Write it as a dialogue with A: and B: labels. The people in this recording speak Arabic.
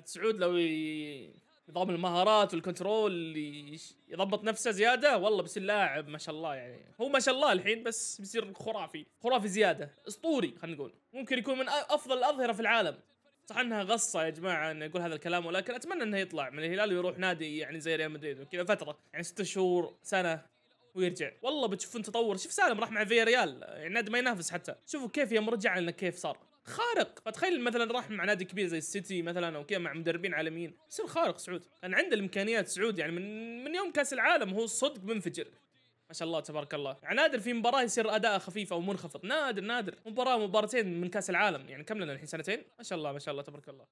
A: عاد سعود لو ي... نظام المهارات والكنترول اللي يضبط نفسه زياده والله بيصير لاعب ما شاء الله يعني هو ما شاء الله الحين بس بيصير خرافي خرافي زياده اسطوري خلينا نقول ممكن يكون من افضل الاظهره في العالم صح انها غصه يا جماعه ان يقول هذا الكلام ولكن اتمنى انه يطلع من الهلال ويروح نادي يعني زي ريال مدريد وكذا فتره يعني ست شهور سنه ويرجع والله بتشوفون تطور شوف سالم راح مع فيا ريال يعني نادي ما ينافس حتى شوفوا كيف يوم رجع لنا كيف صار خارق فتخيل مثلا راح مع نادي كبير زي السيتي مثلا او كذا مع مدربين عالميين يصير خارق سعود انا عنده الامكانيات سعود يعني من من يوم كاس العالم هو صدق منفجر ما شاء الله تبارك الله يعني نادر في مباراه يصير اداء خفيف او منخفض نادر نادر مباراه مباراتين من كاس العالم يعني كم لنا الحين سنتين ما شاء الله ما شاء الله تبارك الله